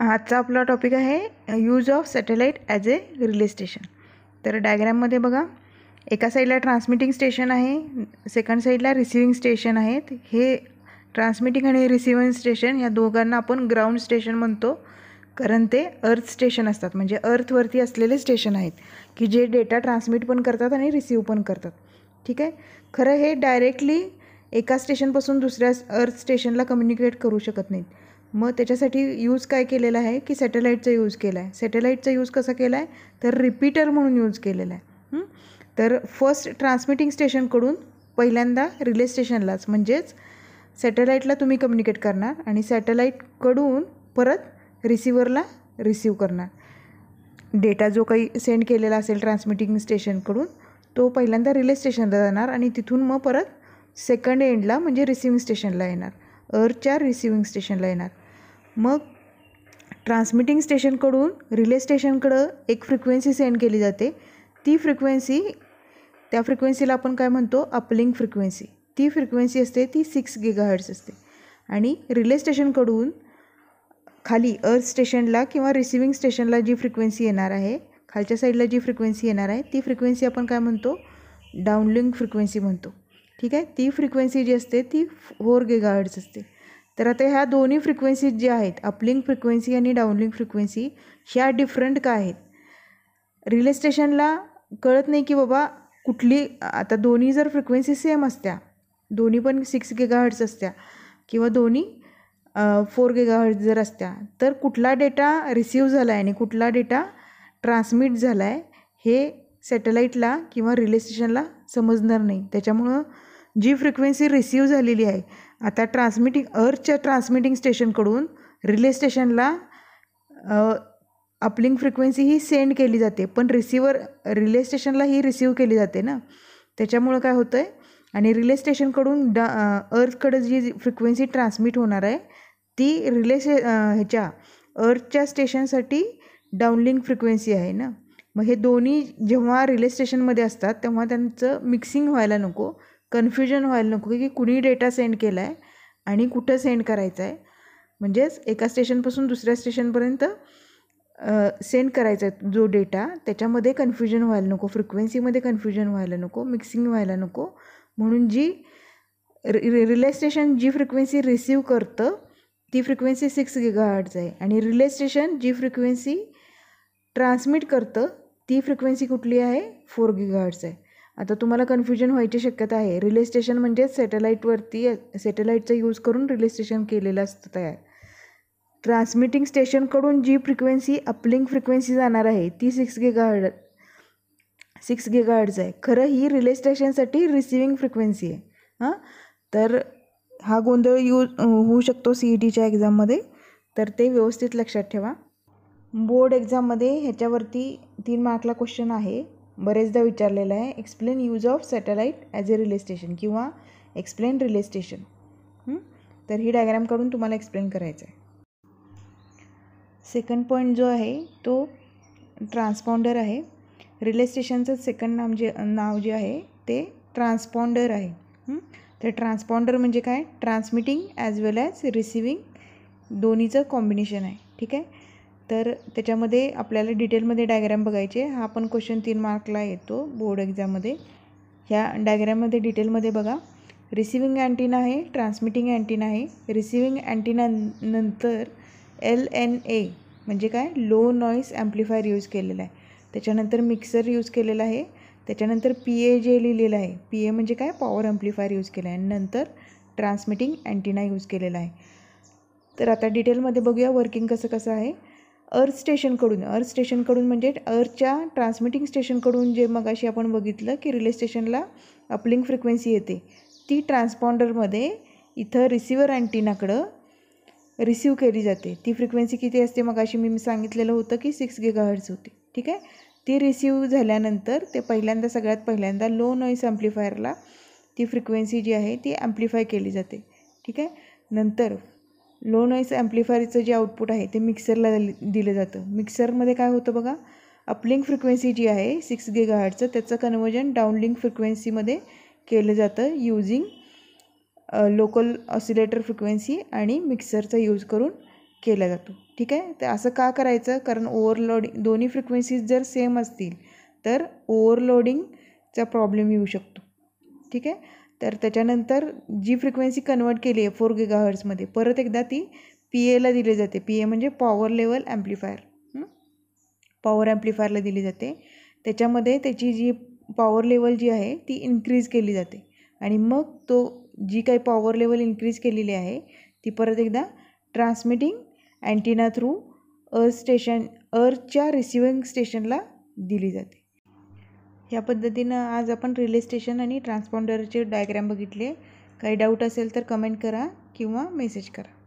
आजचा आपला टॉपिक आहे use of satellite as a relay station तर डायग्रॅममध्ये बघा एका साईडला ट्रान्समिटिंग स्टेशन आहे सेकंड साईडला रिसिव्हिंग स्टेशन आहेत हे ट्रान्समिटिंग आणि रिसिव्हिंग स्टेशन या दोघांना आपण ग्राउंड स्टेशन म्हणतो कारण ते अर्थ स्टेशन असतात म्हणजे अर्थवरती असलेले स्टेशन आहेत की जे डेटा ट्रान्समिट पण करतात आणि रिसिव्ह पण करतात ठीक आहे खरं हे डायरेक्टली एका स्टेशनपासून दुसऱ्या अर्थ स्टेशनला कम्युनिकेट करू शकत नाहीत मग त्याच्यासाठी यूज काय केलेला आहे की सॅटेलाईटचा यूज केला आहे सॅटेलाईटचा यूज कसा केला आहे तर रिपीटर म्हणून यूज केलेला आहे तर फर्स्ट ट्रान्समिटिंग स्टेशनकडून पहिल्यांदा रिले स्टेशनलाच म्हणजेच सॅटेलाईटला तुम्ही कम्युनिकेट करणार आणि सॅटेलाईटकडून परत रिसिव्हरला रिसीव करणार डेटा जो काही सेंड केलेला असेल ट्रान्समिटिंग स्टेशनकडून तो पहिल्यांदा रिले स्टेशनला जाणार आणि तिथून मग परत सेकंड एंडला म्हणजे रिसिव्हिंग स्टेशनला येणार अर्थच्या रिसिविंग स्टेशनला येणार मग ट्रान्समिटिंग स्टेशनकडून रिले स्टेशनकडं एक फ्रिक्वेन्सी सेंड केली जाते ती फ्रिक्वेन्सी त्या फ्रिक्वेन्सीला आपण काय म्हणतो अपलिंग फ्रिक्वेन्सी ती फ्रिक्वेन्सी असते ती सिक्स गिगाहर्ट्स असते आणि रिले स्टेशनकडून खाली अर्थ स्टेशनला किंवा रिसिव्हिंग स्टेशनला जी फ्रिक्वेन्सी येणार आहे खालच्या साईडला जी फ्रिक्वेन्सी येणार आहे ती फ्रिक्वेन्सी आपण काय म्हणतो डाउनलिंग फ्रिक्वेन्सी म्हणतो ठीक आहे ती फ्रिक्वेन्सी जी असते ती फोर गेगाहर्ट्स असते तर आता ह्या दोन्ही फ्रिक्वेन्सीज ज्या आहेत अपलिंग फ्रिक्वेन्सी आणि डाऊनलिंग फ्रिक्वेन्सी ह्या डिफरंट का आहेत रिले स्टेशनला कळत नाही की बाबा कुठली आता दोन्ही जर फ्रिक्वेन्सी सेम असत्या दोन्ही पण सिक्स गेगा असत्या किंवा दोन्ही फोर गेगा जर असत्या तर कुठला डेटा रिसीव झाला आहे आणि कुठला डेटा ट्रान्समिट झाला आहे हे सॅटेलाईटला किंवा रिले स्टेशनला समजणार नाही त्याच्यामुळं जी फ्रिक्वेन्सी रिसीव झालेली आहे आता ट्रान्समिटिंग अर्थच्या ट्रान्समिटिंग स्टेशनकडून रिले स्टेशनला अपलिंग फ्रिक्वेन्सी ही सेंड केली जाते पण रिसिवर रिले स्टेशनला ही रिसीव केली जाते ना त्याच्यामुळं काय होतं आहे आणि रिले स्टेशनकडून डा अर्थकडं जी फ्रिक्वेन्सी ट्रान्समिट होणार आहे ती रिले स्टे ह्याच्या अर्थच्या स्टेशनसाठी डाउनलिंग फ्रिक्वेन्सी आहे ना मग हे दोन्ही जेव्हा रिले स्टेशनमध्ये असतात तेव्हा त्यांचं मिक्सिंग व्हायला नको कन्फ्युजन व्हायला नको की कुणी डेटा सेंड केला आहे आणि कुठं सेंड करायचा आहे म्हणजेच एका स्टेशनपासून दुसऱ्या स्टेशनपर्यंत सेंड करायचा आहे जो डेटा त्याच्यामध्ये कन्फ्युजन व्हायला नको फ्रिक्वेन्सीमध्ये कन्फ्युजन व्हायला नको मिक्सिंग व्हायला नको म्हणून जी रि रिले स्टेशन जी फ्रिक्वेन्सी रिसीव करतं ती फ्रिक्वेन्सी सिक्स गिगाहर्ट्स आहे आणि रिले स्टेशन जी फ्रिक्वेन्सी ट्रान्समिट करतं ती फ्रिक्वेन्सी कुठली आहे फोर गिगाहर्ट्स आहे आता तुम्हाला कन्फ्युजन व्हायची शक्यता आहे रिले स्टेशन म्हणजेच सॅटेलाईटवरती सॅटेलाईटचा यूज करून रिले स्टेशन केलेलं असतं तयार ट्रान्समिटिंग स्टेशनकडून जी फ्रिक्वेन्सी अपलिंग फ्रिक्वेन्सी जाणार आहे ती सिक्स गिगाहर्ड सिक्स गिगाहर्ड्स आहे खरं ही रिले स्टेशनसाठी रिसिविंग फ्रिक्वेन्सी आहे हां तर हा गोंधळ यूज होऊ शकतो सी ई e टीच्या एक्झाममध्ये तर ते व्यवस्थित लक्षात ठेवा बोर्ड एक्झाममध्ये ह्याच्यावरती तीन मार्कला क्वेश्चन आहे बरेचदा विचारलेलं आहे explain use of satellite as a relay station किंवा एक्सप्लेन रिले स्टेशन तर ही डायग्राम काढून तुम्हाला एक्सप्लेन करायचं आहे सेकंड पॉईंट जो आहे तो ट्रान्सपॉन्डर आहे रिले स्टेशनचं सेकंड नाम जे नाव जे आहे ते ट्रान्सपॉन्डर आहे तर ट्रान्सपॉन्डर म्हणजे काय transmitting as well as receiving दोन्हीचं कॉम्बिनेशन आहे ठीक आहे तर त्याच्यामध्ये आपल्याला डिटेलमध्ये डायग्रॅम बघायचे हा पण क्वेश्चन तीन मार्कला येतो बोर्ड एक्झाममध्ये ह्या डायग्रॅममध्ये डिटेलमध्ये बघा रिसिव्हिंग अँटीना आहे ट्रान्समिटिंग अँटीना आहे रिसिव्हिंग अँटीना नंतर एल एन ए म्हणजे काय लो नॉईस ॲम्प्लिफायर यूज केलेला आहे त्याच्यानंतर मिक्सर यूज केलेला आहे त्याच्यानंतर पी ए जे लिहिलेलं आहे पी ए म्हणजे काय पॉवर ॲम्प्लिफायर यूज केला आहे नंतर ट्रान्समिटिंग अँटीना यूज केलेला आहे तर आता डिटेलमध्ये बघूया वर्किंग कसं कसं आहे अर्थ स्टेशनकडून अर्थ स्टेशनकडून म्हणजे अर्थच्या ट्रान्समिटिंग स्टेशनकडून जे मगाशी आपण बघितलं की रिले स्टेशनला अपलिंग फ्रिक्वेन्सी येते ती ट्रान्सपॉन्डरमध्ये इथं रिसिव्हर अँटीनाकडं रिसीव केली जाते ती फ्रिक्वेन्सी किती असते मग अशी मी सांगितलेलं होतं की सिक्स गिगाहर्ट्स होती ठीक आहे ती रिसीव झाल्यानंतर ते पहिल्यांदा सगळ्यात पहिल्यांदा लो नॉईस ॲम्प्लिफायरला ती फ्रिक्वेन्सी जी आहे ती ॲम्प्लिफाय केली जाते ठीक आहे नंतर लो नॉईस ॲम्प्लिफायरचं जे आउटपुट आहे ते मिक्सरला दिलं जातं मिक्सरमध्ये काय होतं बघा अपलिंक फ्रिक्वेन्सी जी आहे सिक्स गिगा हर्टचं त्याचं कन्वर्जन डाऊनलिंक फ्रिक्वेन्सीमध्ये केलं जातं यूजिंग लोकल ऑसिलेटर फ्रिक्वेन्सी आणि मिक्सरचा यूज करून केला जातो ठीक आहे तर असं का करायचं कारण ओव्हरलोडिंग दोन्ही फ्रिक्वेन्सीज जर सेम असतील तर ओव्हरलोडिंगचा प्रॉब्लेम येऊ शकतो ठीक आहे तर त्याच्यानंतर जी फ्रिक्वेन्सी कन्वर्ट केली आहे फोर गिगा परत एकदा ती पी एला दिली जाते पी ए म्हणजे पॉवर लेवल ॲम्प्लिफायर पॉवर ॲम्प्लिफायरला दिली जाते त्याच्यामध्ये त्याची जी पॉवर लेवल जी आहे ती इन्क्रीज केली जाते आणि मग तो जी काही पॉवर लेवल इन्क्रीज केलेली आहे ती परत एकदा transmitting antenna through earth station अर्थच्या रिसिविंग स्टेशनला दिली जाते ह्या पद्धतीनं आज आपण रिले स्टेशन आणि ट्रान्सपॉन्डरचे डायग्रॅम बघितले काही डाऊट असेल तर कमेंट करा किंवा मेसेज करा